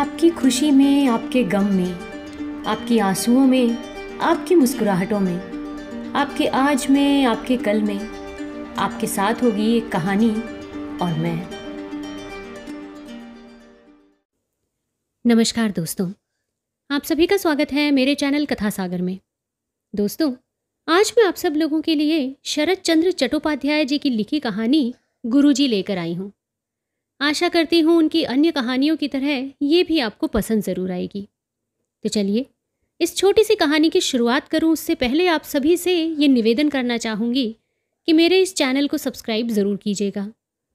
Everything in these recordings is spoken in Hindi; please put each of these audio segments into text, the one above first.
आपकी खुशी में आपके गम में आपकी आंसुओं में आपकी मुस्कुराहटों में आपके आज में आपके कल में आपके साथ होगी एक कहानी और मैं नमस्कार दोस्तों आप सभी का स्वागत है मेरे चैनल कथा सागर में दोस्तों आज मैं आप सब लोगों के लिए शरद चंद्र चट्टोपाध्याय जी की लिखी कहानी गुरुजी लेकर आई हूँ आशा करती हूँ उनकी अन्य कहानियों की तरह ये भी आपको पसंद ज़रूर आएगी तो चलिए इस छोटी सी कहानी की शुरुआत करूँ उससे पहले आप सभी से ये निवेदन करना चाहूँगी कि मेरे इस चैनल को सब्सक्राइब ज़रूर कीजिएगा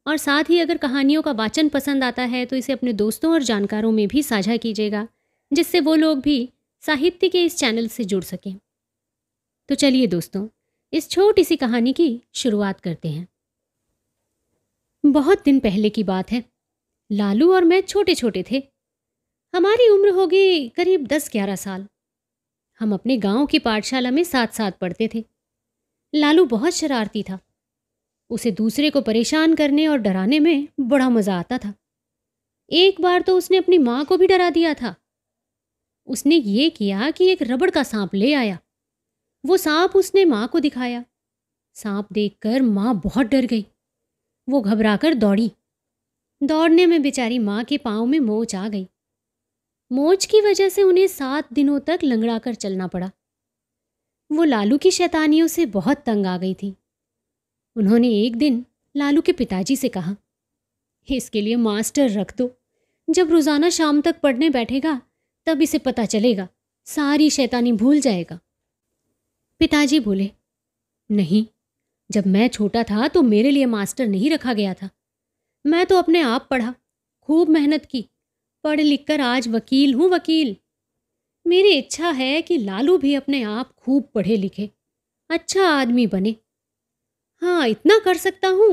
और साथ ही अगर कहानियों का वाचन पसंद आता है तो इसे अपने दोस्तों और जानकारों में भी साझा कीजिएगा जिससे वो लोग भी साहित्य के इस चैनल से जुड़ सकें तो चलिए दोस्तों इस छोटी सी कहानी की शुरुआत करते हैं बहुत दिन पहले की बात है लालू और मैं छोटे छोटे थे हमारी उम्र होगी करीब दस ग्यारह साल हम अपने गांव की पाठशाला में साथ साथ पढ़ते थे लालू बहुत शरारती था उसे दूसरे को परेशान करने और डराने में बड़ा मज़ा आता था एक बार तो उसने अपनी माँ को भी डरा दिया था उसने ये किया कि एक रबड़ का सांप ले आया वो सांप उसने माँ को दिखाया सांप देखकर माँ बहुत डर गई वो घबराकर दौड़ी दौड़ने में बेचारी माँ के पाँव में मोच आ गई मोच की वजह से उन्हें सात दिनों तक लंगड़ा कर चलना पड़ा वो लालू की शैतानियों से बहुत तंग आ गई थी उन्होंने एक दिन लालू के पिताजी से कहा इसके लिए मास्टर रख दो जब रोज़ाना शाम तक पढ़ने बैठेगा तब इसे पता चलेगा सारी शैतानी भूल जाएगा पिताजी बोले नहीं जब मैं छोटा था तो मेरे लिए मास्टर नहीं रखा गया था मैं तो अपने आप पढ़ा खूब मेहनत की पढ़ लिख कर आज वकील हूँ वकील मेरी इच्छा है कि लालू भी अपने आप खूब पढ़े लिखे अच्छा आदमी बने हाँ इतना कर सकता हूँ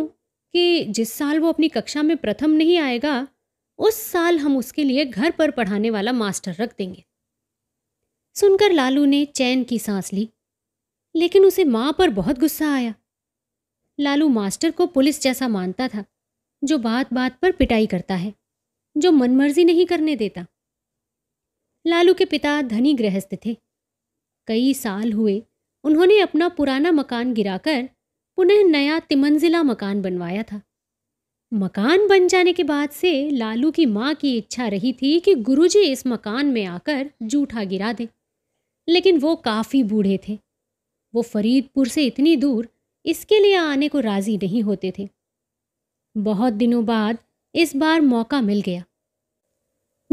कि जिस साल वो अपनी कक्षा में प्रथम नहीं आएगा उस साल हम उसके लिए घर पर पढ़ाने वाला मास्टर रख देंगे सुनकर लालू ने चैन की सांस ली लेकिन उसे माँ पर बहुत गुस्सा आया लालू मास्टर को पुलिस जैसा मानता था जो बात बात पर पिटाई करता है जो मनमर्जी नहीं करने देता लालू के पिता धनी गृहस्थ थे कई साल हुए उन्होंने अपना पुराना मकान गिराकर पुनः नया तिमंजिला मकान बनवाया था मकान बन जाने के बाद से लालू की माँ की इच्छा रही थी कि गुरुजी इस मकान में आकर जूठा गिरा दें लेकिन वो काफ़ी बूढ़े थे वो फरीदपुर से इतनी दूर इसके लिए आने को राज़ी नहीं होते थे बहुत दिनों बाद इस बार मौका मिल गया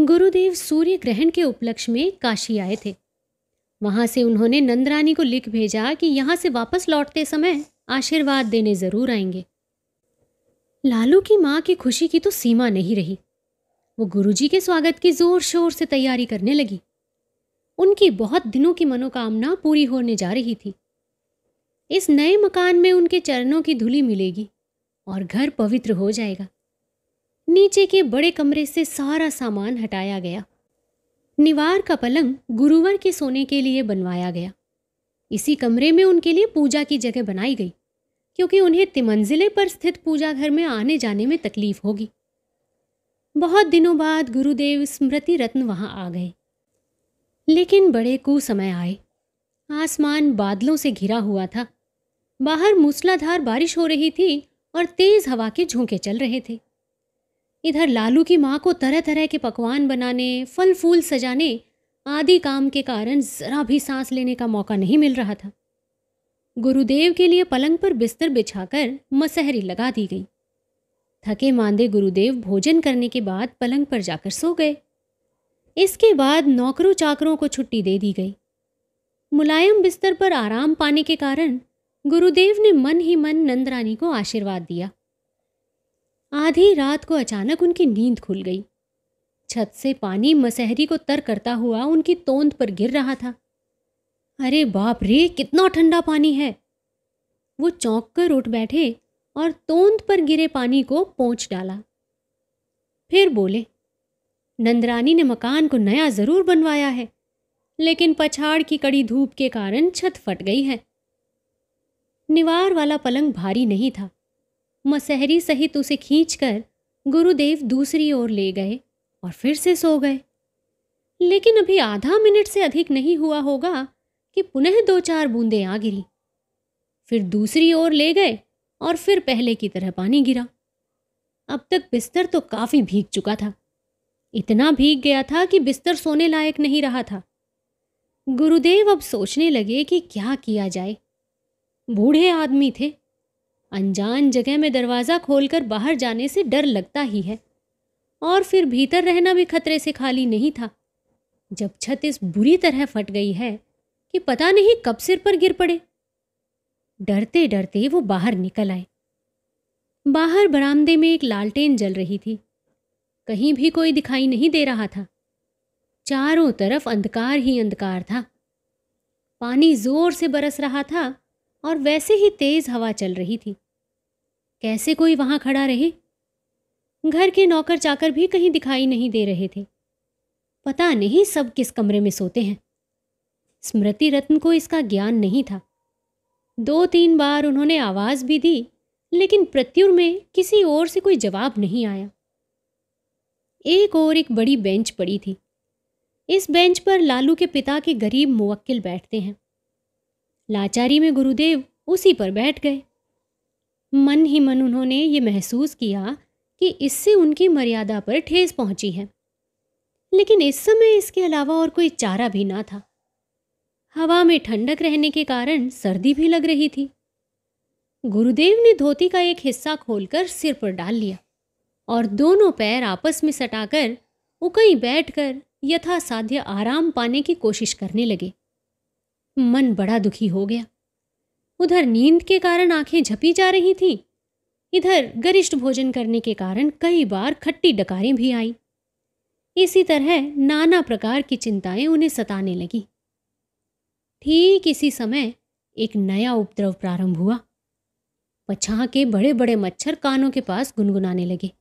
गुरुदेव सूर्य ग्रहण के उपलक्ष्य में काशी आए थे वहां से उन्होंने नंदरानी को लिख भेजा कि यहां से वापस लौटते समय आशीर्वाद देने ज़रूर आएंगे लालू की माँ की खुशी की तो सीमा नहीं रही वो गुरुजी के स्वागत की ज़ोर शोर से तैयारी करने लगी उनकी बहुत दिनों की मनोकामना पूरी होने जा रही थी इस नए मकान में उनके चरणों की धूली मिलेगी और घर पवित्र हो जाएगा नीचे के बड़े कमरे से सारा सामान हटाया गया निवार का पलंग गुरुवर के सोने के लिए बनवाया गया इसी कमरे में उनके लिए पूजा की जगह बनाई गई क्योंकि उन्हें तिमंजिले पर स्थित पूजा घर में आने जाने में तकलीफ होगी बहुत दिनों बाद गुरुदेव स्मृति रत्न वहां आ गए लेकिन बड़े समय आए आसमान बादलों से घिरा हुआ था बाहर मूसलाधार बारिश हो रही थी और तेज हवा के झोंके चल रहे थे इधर लालू की माँ को तरह तरह के पकवान बनाने फल फूल सजाने आदि काम के कारण जरा भी सांस लेने का मौका नहीं मिल रहा था गुरुदेव के लिए पलंग पर बिस्तर बिछाकर मसहरी लगा दी गई थके मांदे गुरुदेव भोजन करने के बाद पलंग पर जाकर सो गए इसके बाद नौकरों चाकरों को छुट्टी दे दी गई मुलायम बिस्तर पर आराम पाने के कारण गुरुदेव ने मन ही मन नंदरानी को आशीर्वाद दिया आधी रात को अचानक उनकी नींद खुल गई छत से पानी मसहरी को तर करता हुआ उनकी तोंद पर गिर रहा था अरे बाप रे कितना ठंडा पानी है वो चौंक कर उठ बैठे और तोंद पर गिरे पानी को पोंछ डाला फिर बोले नंदरानी ने मकान को नया ज़रूर बनवाया है लेकिन पछाड़ की कड़ी धूप के कारण छत फट गई है निवार वाला पलंग भारी नहीं था मसहरी सहित उसे खींचकर गुरुदेव दूसरी ओर ले गए और फिर से सो गए लेकिन अभी आधा मिनट से अधिक नहीं हुआ होगा कि पुनः दो चार बूंदें आ गिरी फिर दूसरी ओर ले गए और फिर पहले की तरह पानी गिरा अब तक बिस्तर तो काफ़ी भीग चुका था इतना भीग गया था कि बिस्तर सोने लायक नहीं रहा था गुरुदेव अब सोचने लगे कि क्या किया जाए बूढ़े आदमी थे अनजान जगह में दरवाज़ा खोलकर बाहर जाने से डर लगता ही है और फिर भीतर रहना भी खतरे से खाली नहीं था जब छत इस बुरी तरह फट गई है कि पता नहीं कब सिर पर गिर पड़े डरते डरते वो बाहर निकल आए बाहर बरामदे में एक लालटेन जल रही थी कहीं भी कोई दिखाई नहीं दे रहा था चारों तरफ अंधकार ही अंधकार था पानी जोर से बरस रहा था और वैसे ही तेज हवा चल रही थी कैसे कोई वहां खड़ा रहे घर के नौकर चाकर भी कहीं दिखाई नहीं दे रहे थे पता नहीं सब किस कमरे में सोते हैं स्मृति रत्न को इसका ज्ञान नहीं था दो तीन बार उन्होंने आवाज़ भी दी लेकिन प्रत्युर में किसी और से कोई जवाब नहीं आया एक और एक बड़ी बेंच पड़ी थी इस बेंच पर लालू के पिता के गरीब मुवक्किल बैठते हैं लाचारी में गुरुदेव उसी पर बैठ गए मन ही मन उन्होंने ये महसूस किया कि इससे उनकी मर्यादा पर ठेस पहुंची है लेकिन इस समय इसके अलावा और कोई चारा भी ना था हवा में ठंडक रहने के कारण सर्दी भी लग रही थी गुरुदेव ने धोती का एक हिस्सा खोलकर सिर पर डाल लिया और दोनों पैर आपस में सटाकर उकई बैठकर साध्य आराम पाने की कोशिश करने लगे मन बड़ा दुखी हो गया उधर नींद के कारण आंखें झपी जा रही थी इधर गरिष्ठ भोजन करने के कारण कई बार खट्टी डकारें भी आई इसी तरह नाना प्रकार की चिंताएं उन्हें सताने लगी ठीक इसी समय एक नया उपद्रव प्रारंभ हुआ पछाह के बड़े बड़े मच्छर कानों के पास गुनगुनाने लगे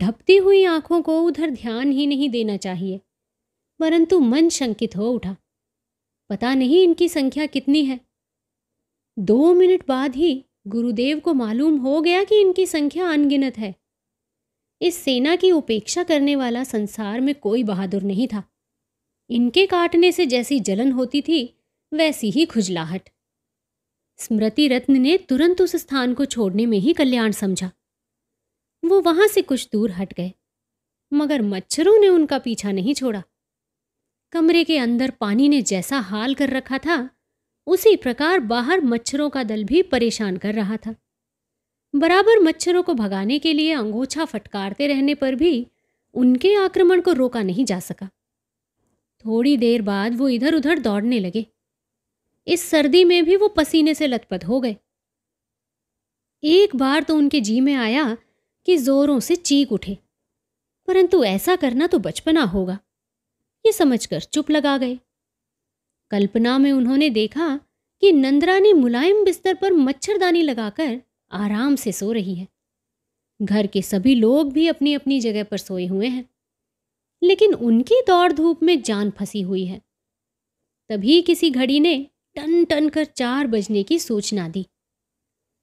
ढपती हुई आंखों को उधर ध्यान ही नहीं देना चाहिए परंतु मन शंकित हो उठा पता नहीं इनकी संख्या कितनी है दो मिनट बाद ही गुरुदेव को मालूम हो गया कि इनकी संख्या अनगिनत है इस सेना की उपेक्षा करने वाला संसार में कोई बहादुर नहीं था इनके काटने से जैसी जलन होती थी वैसी ही खुजलाहट स्मृति रत्न ने तुरंत उस स्थान को छोड़ने में ही कल्याण समझा वो वहां से कुछ दूर हट गए मगर मच्छरों ने उनका पीछा नहीं छोड़ा कमरे के अंदर पानी ने जैसा हाल कर रखा था उसी प्रकार बाहर मच्छरों का दल भी परेशान कर रहा था बराबर मच्छरों को भगाने के लिए अंगोछा फटकारते रहने पर भी उनके आक्रमण को रोका नहीं जा सका थोड़ी देर बाद वो इधर उधर दौड़ने लगे इस सर्दी में भी वो पसीने से लथपथ हो गए एक बार तो उनके जी में आया कि जोरों से चीख उठे परंतु ऐसा करना तो बचपना होगा ये समझकर चुप लगा गए कल्पना में उन्होंने देखा कि नंदरा ने मुलायम बिस्तर पर मच्छरदानी लगाकर आराम से सो रही है घर के सभी लोग भी अपनी अपनी जगह पर सोए हुए हैं लेकिन उनकी दौड़ धूप में जान फंसी हुई है तभी किसी घड़ी ने टन टन कर चार बजने की सूचना दी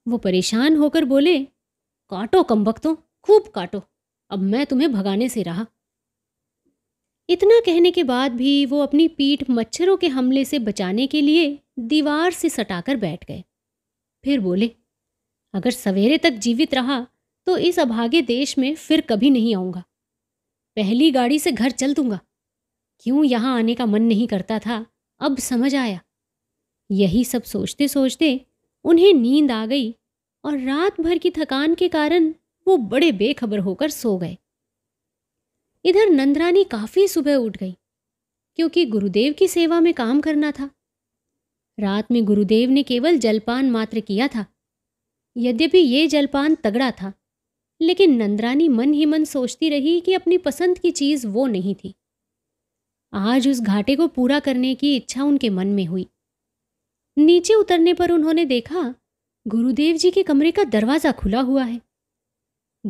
वो परेशान होकर बोले काटो कम खूब काटो अब मैं तुम्हें भगाने से रहा इतना कहने के बाद भी वो अपनी पीठ मच्छरों के हमले से बचाने के लिए दीवार से सटाकर बैठ गए फिर बोले अगर सवेरे तक जीवित रहा तो इस अभागे देश में फिर कभी नहीं आऊंगा पहली गाड़ी से घर चल दूंगा क्यों यहाँ आने का मन नहीं करता था अब समझ आया यही सब सोचते सोचते उन्हें नींद आ गई और रात भर की थकान के कारण वो बड़े बेखबर होकर सो गए इधर नंदरानी काफ़ी सुबह उठ गई क्योंकि गुरुदेव की सेवा में काम करना था रात में गुरुदेव ने केवल जलपान मात्र किया था यद्यपि ये जलपान तगड़ा था लेकिन नंदरानी मन ही मन सोचती रही कि अपनी पसंद की चीज़ वो नहीं थी आज उस घाटे को पूरा करने की इच्छा उनके मन में हुई नीचे उतरने पर उन्होंने देखा गुरुदेव जी के कमरे का दरवाज़ा खुला हुआ है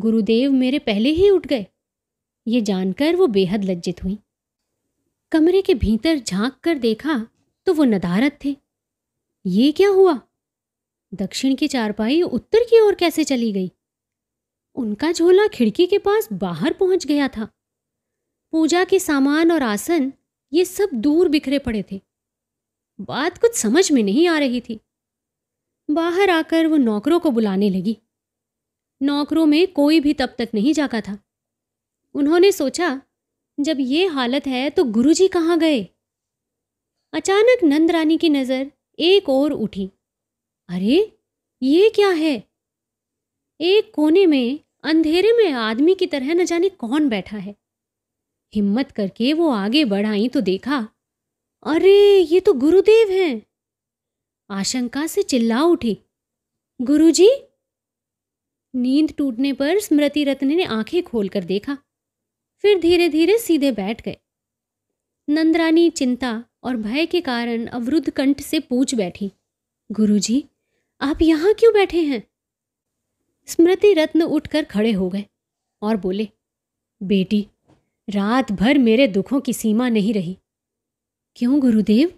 गुरुदेव मेरे पहले ही उठ गए ये जानकर वो बेहद लज्जित हुई कमरे के भीतर झांक कर देखा तो वो नदारत थे ये क्या हुआ दक्षिण की चारपाई उत्तर की ओर कैसे चली गई उनका झोला खिड़की के पास बाहर पहुंच गया था पूजा के सामान और आसन ये सब दूर बिखरे पड़े थे बात कुछ समझ में नहीं आ रही थी बाहर आकर वो नौकरों को बुलाने लगी नौकरों में कोई भी तब तक नहीं जाता था उन्होंने सोचा जब ये हालत है तो गुरुजी कहाँ गए अचानक नंद रानी की नज़र एक और उठी अरे ये क्या है एक कोने में अंधेरे में आदमी की तरह न जाने कौन बैठा है हिम्मत करके वो आगे बढ़ाई तो देखा अरे ये तो गुरुदेव हैं आशंका से चिल्ला उठी गुरुजी नींद टूटने पर स्मृति रत्न ने आंखें खोलकर देखा फिर धीरे धीरे सीधे बैठ गए नंदरानी चिंता और भय के कारण अवरुद्ध कंठ से पूछ बैठी गुरुजी आप यहाँ क्यों बैठे हैं स्मृति रत्न उठकर खड़े हो गए और बोले बेटी रात भर मेरे दुखों की सीमा नहीं रही क्यों गुरुदेव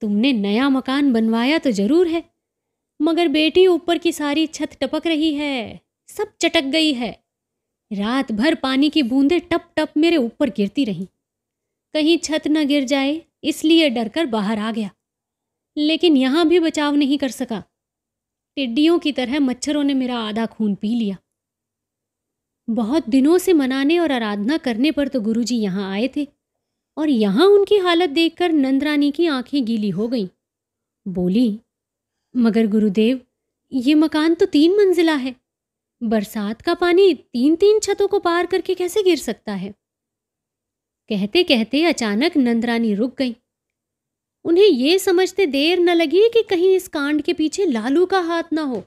तुमने नया मकान बनवाया तो जरूर है मगर बेटी ऊपर की सारी छत टपक रही है सब चटक गई है रात भर पानी की बूंदें टप टप मेरे ऊपर गिरती रहीं कहीं छत न गिर जाए इसलिए डरकर बाहर आ गया लेकिन यहाँ भी बचाव नहीं कर सका टिड्डियों की तरह मच्छरों ने मेरा आधा खून पी लिया बहुत दिनों से मनाने और आराधना करने पर तो गुरुजी यहाँ आए थे और यहाँ उनकी हालत देखकर नंदरानी की आंखें गीली हो गईं बोली मगर गुरुदेव ये मकान तो तीन मंजिला है बरसात का पानी तीन तीन छतों को पार करके कैसे गिर सकता है कहते कहते अचानक नंदरानी रुक गई उन्हें यह समझते देर न लगी कि कहीं इस कांड के पीछे लालू का हाथ ना हो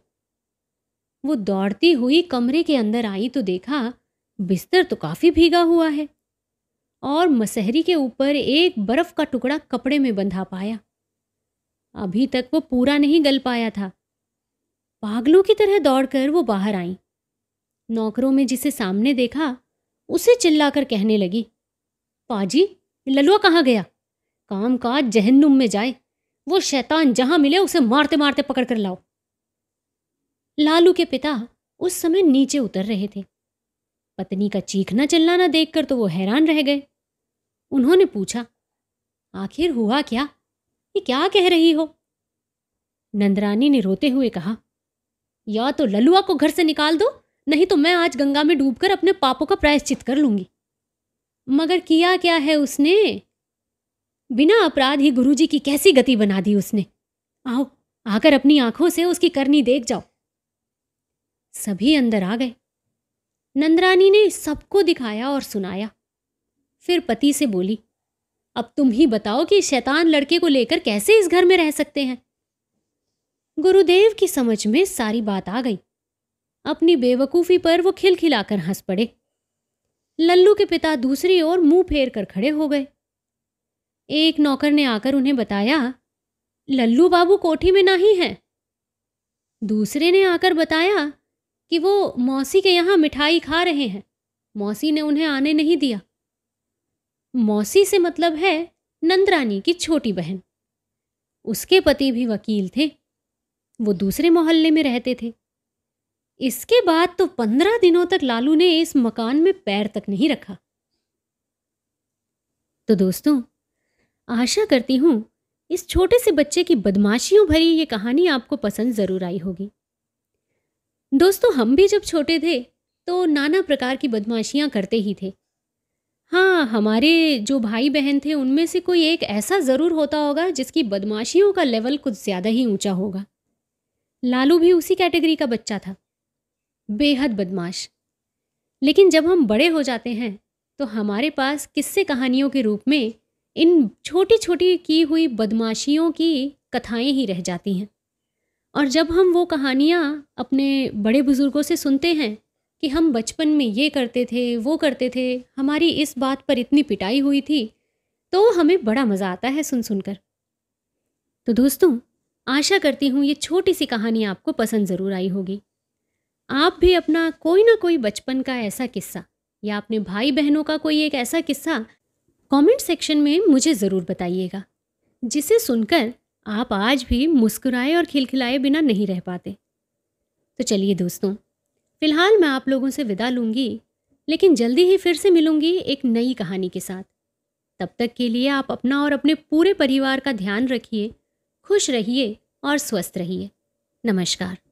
वो दौड़ती हुई कमरे के अंदर आई तो देखा बिस्तर तो काफी भीगा हुआ है और मसहरी के ऊपर एक बर्फ का टुकड़ा कपड़े में बंधा पाया अभी तक वो पूरा नहीं गल पाया था पागलों की तरह दौड़कर वो बाहर आई नौकरों में जिसे सामने देखा उसे चिल्लाकर कहने लगी पाजी ललुआ कहाँ गया काम काज जहन्नुम में जाए वो शैतान जहां मिले उसे मारते मारते पकड़ कर लाओ लालू के पिता उस समय नीचे उतर रहे थे पत्नी का चीखना चिल्लाना देखकर तो वो हैरान रह गए उन्होंने पूछा आखिर हुआ क्या ये क्या कह रही हो नंदरानी ने रोते हुए कहा या तो ललुआ को घर से निकाल दो नहीं तो मैं आज गंगा में डूबकर अपने पापों का प्रायश्चित कर लूंगी मगर किया क्या है उसने बिना अपराध ही गुरुजी की कैसी गति बना दी उसने आओ आकर अपनी आंखों से उसकी करनी देख जाओ सभी अंदर आ गए नंदरानी ने सबको दिखाया और सुनाया फिर पति से बोली अब तुम ही बताओ कि शैतान लड़के को लेकर कैसे इस घर में रह सकते हैं गुरुदेव की समझ में सारी बात आ गई अपनी बेवकूफ़ी पर वो खिलखिलाकर हंस पड़े लल्लू के पिता दूसरी ओर मुंह फेर कर खड़े हो गए एक नौकर ने आकर उन्हें बताया लल्लू बाबू कोठी में नहीं है दूसरे ने आकर बताया कि वो मौसी के यहाँ मिठाई खा रहे हैं मौसी ने उन्हें आने नहीं दिया मौसी से मतलब है नंदरानी की छोटी बहन उसके पति भी वकील थे वो दूसरे मोहल्ले में रहते थे इसके बाद तो पंद्रह दिनों तक लालू ने इस मकान में पैर तक नहीं रखा तो दोस्तों आशा करती हूँ इस छोटे से बच्चे की बदमाशियों भरी ये कहानी आपको पसंद ज़रूर आई होगी दोस्तों हम भी जब छोटे थे तो नाना प्रकार की बदमाशियां करते ही थे हाँ हमारे जो भाई बहन थे उनमें से कोई एक ऐसा ज़रूर होता होगा जिसकी बदमाशियों का लेवल कुछ ज़्यादा ही ऊंचा होगा लालू भी उसी कैटेगरी का बच्चा था बेहद बदमाश लेकिन जब हम बड़े हो जाते हैं तो हमारे पास किस्से कहानियों के रूप में इन छोटी छोटी की हुई बदमाशियों की कथाएं ही रह जाती हैं और जब हम वो कहानियाँ अपने बड़े बुज़ुर्गों से सुनते हैं कि हम बचपन में ये करते थे वो करते थे हमारी इस बात पर इतनी पिटाई हुई थी तो हमें बड़ा मज़ा आता है सुन सुनकर तो दोस्तों आशा करती हूँ ये छोटी सी कहानी आपको पसंद ज़रूर आई होगी आप भी अपना कोई ना कोई बचपन का ऐसा किस्सा या अपने भाई बहनों का कोई एक ऐसा किस्सा कमेंट सेक्शन में मुझे ज़रूर बताइएगा जिसे सुनकर आप आज भी मुस्कुराए और खिलखिलाए बिना नहीं रह पाते तो चलिए दोस्तों फ़िलहाल मैं आप लोगों से विदा लूँगी लेकिन जल्दी ही फिर से मिलूँगी एक नई कहानी के साथ तब तक के लिए आप अपना और अपने पूरे परिवार का ध्यान रखिए खुश रहिए और स्वस्थ रहिए नमस्कार